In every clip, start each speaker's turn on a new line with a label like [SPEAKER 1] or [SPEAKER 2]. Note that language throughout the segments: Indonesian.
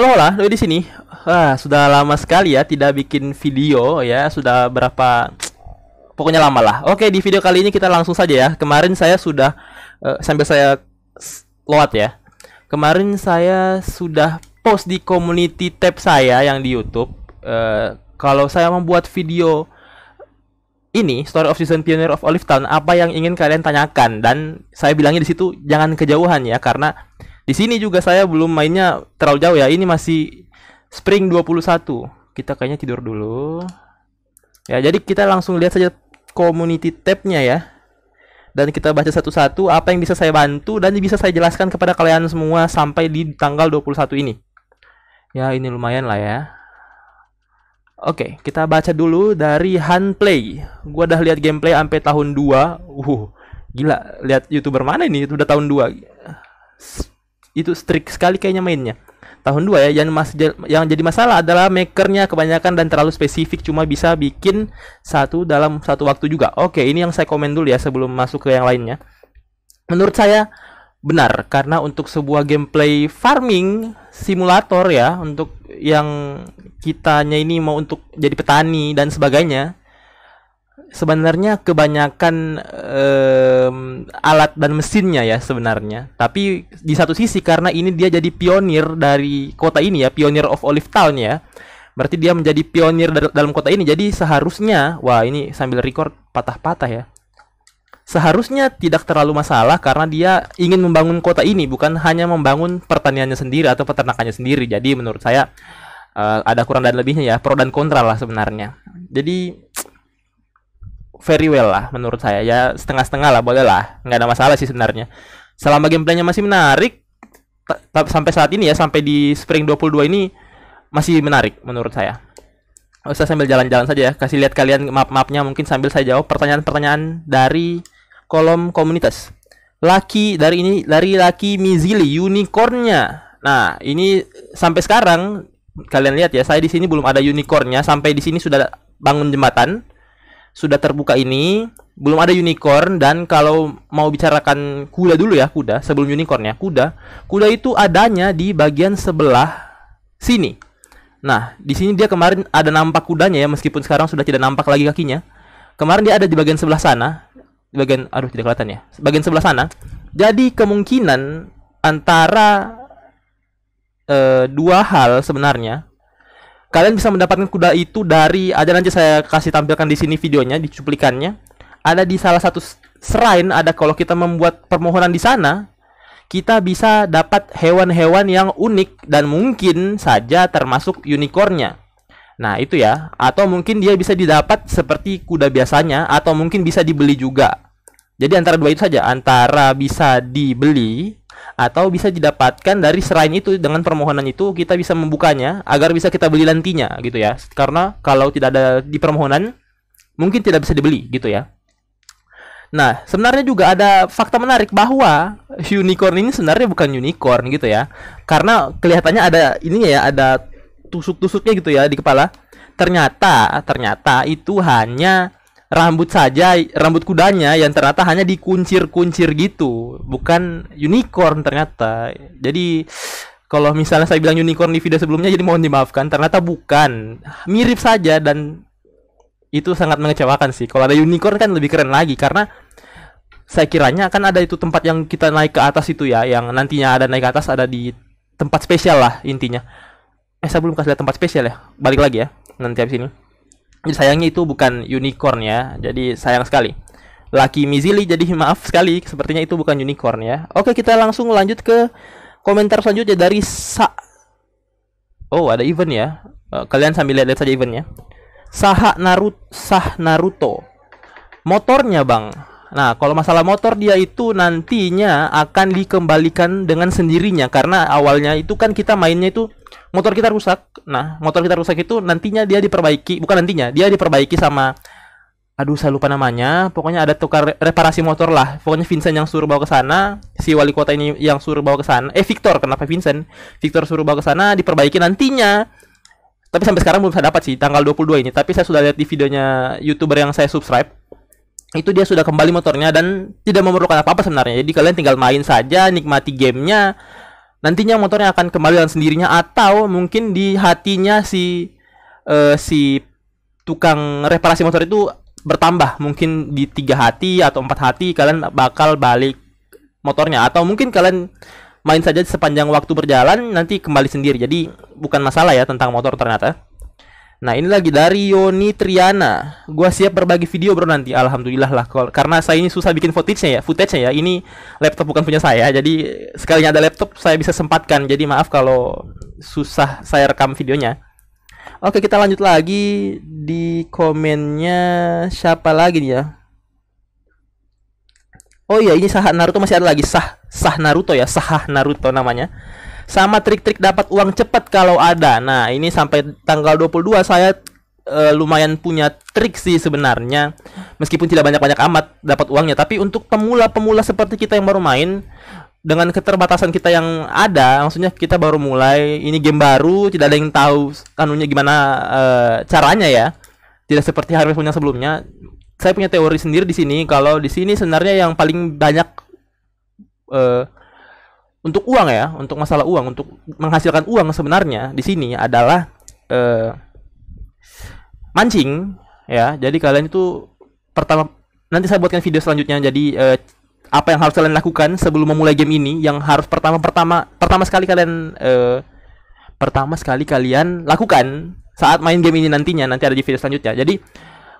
[SPEAKER 1] Halo lah, di sini. Wah, sudah lama sekali ya tidak bikin video ya. Sudah berapa pokoknya lama lah. Oke, di video kali ini kita langsung saja ya. Kemarin saya sudah uh, sambil saya load ya. Kemarin saya sudah post di community tab saya yang di YouTube uh, kalau saya membuat video ini Story of Season Pioneer of Olive Town apa yang ingin kalian tanyakan dan saya bilangnya di situ jangan kejauhan ya karena di sini juga saya belum mainnya terlalu jauh ya. Ini masih spring 21. Kita kayaknya tidur dulu. Ya, jadi kita langsung lihat saja community tabnya ya. Dan kita baca satu-satu apa yang bisa saya bantu dan bisa saya jelaskan kepada kalian semua sampai di tanggal 21 ini. Ya, ini lumayan lah ya. Oke, kita baca dulu dari Hanplay. Gua udah lihat gameplay sampai tahun 2. Uh, gila, lihat YouTuber mana ini? Itu Udah tahun 2 itu strict sekali kayaknya mainnya. Tahun dua ya, yang, mas yang jadi masalah adalah makernya kebanyakan dan terlalu spesifik cuma bisa bikin satu dalam satu waktu juga. Oke, ini yang saya komen dulu ya sebelum masuk ke yang lainnya. Menurut saya benar karena untuk sebuah gameplay farming simulator ya untuk yang kitanya ini mau untuk jadi petani dan sebagainya sebenarnya kebanyakan um, alat dan mesinnya ya sebenarnya. Tapi di satu sisi karena ini dia jadi pionir dari kota ini ya, pionir of Olive Town ya. Berarti dia menjadi pionir dalam kota ini. Jadi seharusnya, wah ini sambil record patah-patah ya. Seharusnya tidak terlalu masalah karena dia ingin membangun kota ini bukan hanya membangun pertaniannya sendiri atau peternakannya sendiri. Jadi menurut saya uh, ada kurang dan lebihnya ya, pro dan kontra lah sebenarnya. Jadi very well lah menurut saya ya setengah-setengah lah boleh lah nggak ada masalah sih sebenarnya selama gameplaynya masih menarik sampai saat ini ya sampai di spring 22 ini masih menarik menurut saya saya sambil jalan-jalan saja ya kasih lihat kalian map-mapnya mungkin sambil saya jawab pertanyaan-pertanyaan dari kolom komunitas laki dari ini dari laki Mizili unicornnya nah ini sampai sekarang kalian lihat ya saya di sini belum ada unicornnya sampai di sini sudah bangun jembatan sudah terbuka ini belum ada unicorn dan kalau mau bicarakan kuda dulu ya kuda sebelum unicorn ya kuda kuda itu adanya di bagian sebelah sini nah di sini dia kemarin ada nampak kudanya ya meskipun sekarang sudah tidak nampak lagi kakinya kemarin dia ada di bagian sebelah sana di bagian aduh tidak kelihatan ya bagian sebelah sana jadi kemungkinan antara e, dua hal sebenarnya Kalian bisa mendapatkan kuda itu dari ada nanti saya kasih tampilkan di sini videonya di cuplikannya. Ada di salah satu shrine ada kalau kita membuat permohonan di sana, kita bisa dapat hewan-hewan yang unik dan mungkin saja termasuk unicornnya. Nah, itu ya. Atau mungkin dia bisa didapat seperti kuda biasanya atau mungkin bisa dibeli juga. Jadi antara dua itu saja, antara bisa dibeli atau bisa didapatkan dari serain itu dengan permohonan itu kita bisa membukanya agar bisa kita beli nantinya gitu ya karena kalau tidak ada di permohonan mungkin tidak bisa dibeli gitu ya Nah, sebenarnya juga ada fakta menarik bahwa unicorn ini sebenarnya bukan unicorn gitu ya. Karena kelihatannya ada ini ya, ada tusuk-tusuknya gitu ya di kepala. Ternyata, ternyata itu hanya rambut saja rambut kudanya yang ternyata hanya dikuncir-kuncir gitu bukan unicorn ternyata jadi kalau misalnya saya bilang unicorn di video sebelumnya jadi mohon dimaafkan ternyata bukan mirip saja dan itu sangat mengecewakan sih kalau ada unicorn kan lebih keren lagi karena saya kiranya akan ada itu tempat yang kita naik ke atas itu ya yang nantinya ada naik ke atas ada di tempat spesial lah intinya eh saya belum kasih lihat tempat spesial ya balik lagi ya nanti habis ini jadi sayangnya itu bukan unicorn ya. Jadi sayang sekali. Lucky Mizili jadi maaf sekali sepertinya itu bukan unicorn ya. Oke, kita langsung lanjut ke komentar selanjutnya dari Sa Oh, ada event ya. Eh, kalian sambil lihat-lihat saja eventnya. Saha Naruto Sah Naruto. Motornya, Bang. Nah, kalau masalah motor dia itu nantinya akan dikembalikan dengan sendirinya karena awalnya itu kan kita mainnya itu motor kita rusak nah motor kita rusak itu nantinya dia diperbaiki bukan nantinya dia diperbaiki sama aduh saya lupa namanya pokoknya ada tukar reparasi motor lah pokoknya Vincent yang suruh bawa ke sana si wali kota ini yang suruh bawa ke sana eh Victor kenapa Vincent Victor suruh bawa ke sana diperbaiki nantinya tapi sampai sekarang belum saya dapat sih tanggal 22 ini tapi saya sudah lihat di videonya youtuber yang saya subscribe itu dia sudah kembali motornya dan tidak memerlukan apa-apa sebenarnya jadi kalian tinggal main saja nikmati gamenya nantinya motornya akan kembali dengan sendirinya atau mungkin di hatinya si uh, si tukang reparasi motor itu bertambah mungkin di tiga hati atau empat hati kalian bakal balik motornya atau mungkin kalian main saja sepanjang waktu berjalan nanti kembali sendiri jadi bukan masalah ya tentang motor ternyata Nah ini lagi dari Yoni Triana. Gua siap berbagi video bro nanti. Alhamdulillah lah kalau karena saya ini susah bikin footage-nya ya, footage-nya ya. Ini laptop bukan punya saya. Jadi sekalinya ada laptop saya bisa sempatkan. Jadi maaf kalau susah saya rekam videonya. Oke kita lanjut lagi di komennya siapa lagi nih ya? Oh iya ini Sah Naruto masih ada lagi Sah Sah Naruto ya Sah Naruto namanya sama trik-trik dapat uang cepat kalau ada. Nah, ini sampai tanggal 22 saya e, lumayan punya trik sih sebenarnya. Meskipun tidak banyak-banyak amat dapat uangnya, tapi untuk pemula-pemula seperti kita yang baru main dengan keterbatasan kita yang ada, maksudnya kita baru mulai, ini game baru, tidak ada yang tahu anunya gimana e, caranya ya. Tidak seperti Harvest Moon sebelumnya. Saya punya teori sendiri di sini kalau di sini sebenarnya yang paling banyak eh untuk uang ya, untuk masalah uang, untuk menghasilkan uang sebenarnya di sini adalah eh, mancing ya. Jadi kalian itu pertama nanti saya buatkan video selanjutnya. Jadi eh, apa yang harus kalian lakukan sebelum memulai game ini? Yang harus pertama pertama pertama sekali kalian eh, pertama sekali kalian lakukan saat main game ini nantinya nanti ada di video selanjutnya. Jadi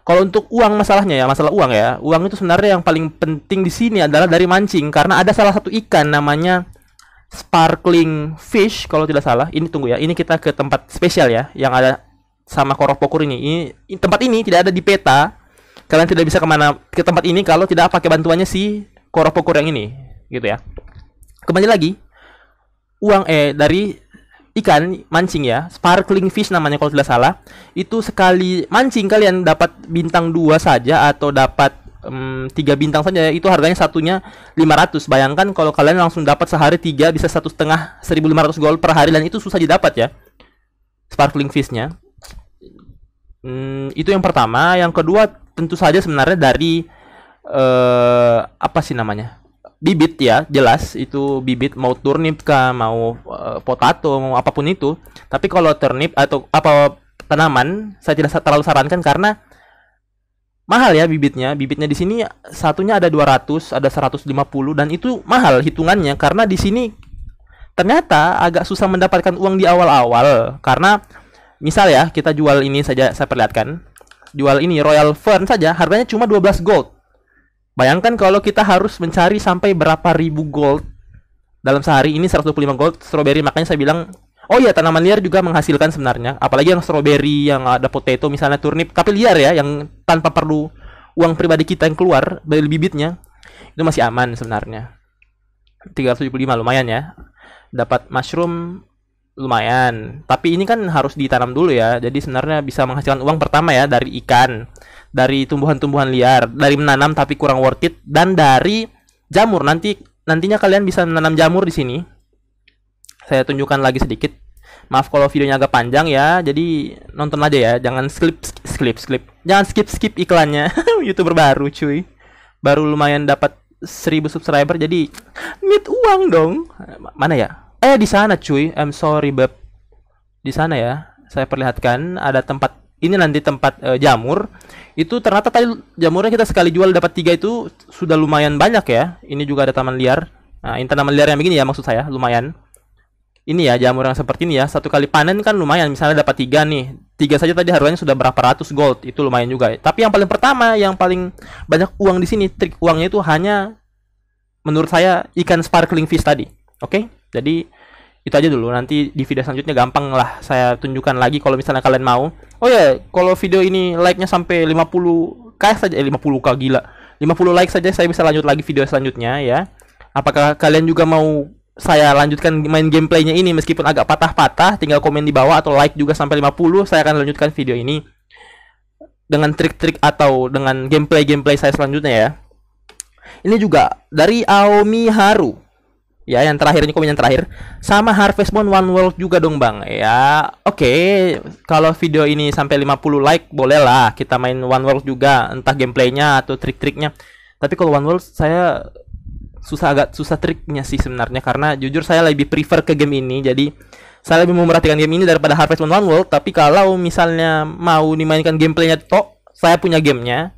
[SPEAKER 1] kalau untuk uang masalahnya ya, masalah uang ya. Uang itu sebenarnya yang paling penting di sini adalah dari mancing karena ada salah satu ikan namanya sparkling fish kalau tidak salah. Ini tunggu ya. Ini kita ke tempat spesial ya yang ada sama korok pokur Ini, ini tempat ini tidak ada di peta. Kalian tidak bisa kemana ke tempat ini kalau tidak pakai bantuannya si pokur yang ini, gitu ya. Kembali lagi, uang eh dari ikan mancing ya sparkling fish namanya kalau tidak salah itu sekali mancing kalian dapat bintang dua saja atau dapat tiga 3 bintang saja ya. itu harganya satunya 500 bayangkan kalau kalian langsung dapat sehari tiga bisa satu setengah 1500 gold per hari dan itu susah didapat ya sparkling fishnya um, hmm, itu yang pertama yang kedua tentu saja sebenarnya dari uh, apa sih namanya bibit ya jelas itu bibit mau turnip kah mau uh, potato mau apapun itu tapi kalau turnip atau apa tanaman saya tidak terlalu sarankan karena mahal ya bibitnya. Bibitnya di sini satunya ada 200, ada 150 dan itu mahal hitungannya karena di sini ternyata agak susah mendapatkan uang di awal-awal karena misal ya kita jual ini saja saya perlihatkan. Jual ini Royal Fern saja harganya cuma 12 gold. Bayangkan kalau kita harus mencari sampai berapa ribu gold dalam sehari ini 125 gold strawberry makanya saya bilang Oh iya tanaman liar juga menghasilkan sebenarnya, apalagi yang stroberi yang ada potato misalnya turnip, tapi liar ya yang tanpa perlu uang pribadi kita yang keluar beli bibitnya itu masih aman sebenarnya. 375 lumayan ya. Dapat mushroom lumayan. Tapi ini kan harus ditanam dulu ya. Jadi sebenarnya bisa menghasilkan uang pertama ya dari ikan, dari tumbuhan-tumbuhan liar, dari menanam tapi kurang worth it dan dari jamur. Nanti nantinya kalian bisa menanam jamur di sini saya tunjukkan lagi sedikit. Maaf kalau videonya agak panjang ya, jadi nonton aja ya, jangan skip skip skip. Jangan skip skip iklannya. YouTuber baru cuy. Baru lumayan dapat 1000 subscriber jadi need uang dong. Mana ya? Eh di sana cuy, I'm sorry beb. Di sana ya. Saya perlihatkan ada tempat ini nanti tempat uh, jamur itu ternyata tadi jamurnya kita sekali jual dapat tiga itu sudah lumayan banyak ya ini juga ada taman liar nah ini taman liar yang begini ya maksud saya lumayan ini ya jamur yang seperti ini ya satu kali panen kan lumayan misalnya dapat tiga nih tiga saja tadi harganya sudah berapa ratus gold itu lumayan juga tapi yang paling pertama yang paling banyak uang di sini trik uangnya itu hanya menurut saya ikan sparkling fish tadi oke okay? jadi itu aja dulu nanti di video selanjutnya gampang lah saya tunjukkan lagi kalau misalnya kalian mau oh ya yeah, kalau video ini like-nya sampai 50k saja eh, 50k gila 50 like saja saya bisa lanjut lagi video selanjutnya ya apakah kalian juga mau saya lanjutkan main gameplaynya ini meskipun agak patah-patah tinggal komen di bawah atau like juga sampai 50 saya akan lanjutkan video ini dengan trik-trik atau dengan gameplay-gameplay saya selanjutnya ya ini juga dari Aomi Haru ya yang terakhir ini komen yang terakhir sama Harvest Moon One World juga dong bang ya oke okay. kalau video ini sampai 50 like bolehlah kita main One World juga entah gameplaynya atau trik-triknya tapi kalau One World saya susah agak susah triknya sih sebenarnya karena jujur saya lebih prefer ke game ini jadi saya lebih memperhatikan game ini daripada Harvest Moon One World tapi kalau misalnya mau dimainkan gameplaynya tok saya punya gamenya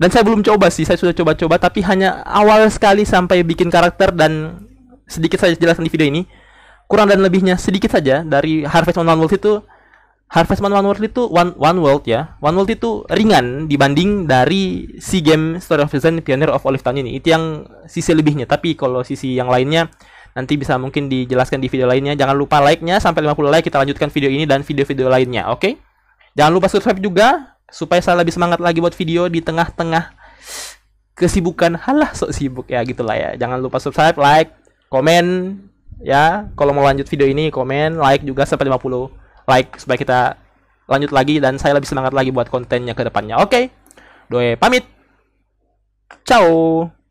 [SPEAKER 1] dan saya belum coba sih saya sudah coba-coba tapi hanya awal sekali sampai bikin karakter dan sedikit saja jelaskan di video ini kurang dan lebihnya sedikit saja dari Harvest Moon One World itu Harvest Moon One World itu One One World ya. One World itu ringan dibanding dari si game Story of Season Pioneer of Olive Town ini. Itu yang sisi lebihnya. Tapi kalau sisi yang lainnya nanti bisa mungkin dijelaskan di video lainnya. Jangan lupa like-nya sampai 50 like kita lanjutkan video ini dan video-video lainnya, oke? Okay? Jangan lupa subscribe juga supaya saya lebih semangat lagi buat video di tengah-tengah kesibukan. Halah sok sibuk ya gitulah ya. Jangan lupa subscribe, like, komen ya. Kalau mau lanjut video ini komen, like juga sampai 50 like supaya kita lanjut lagi dan saya lebih semangat lagi buat kontennya ke depannya. Oke. Okay. Doe pamit. Ciao.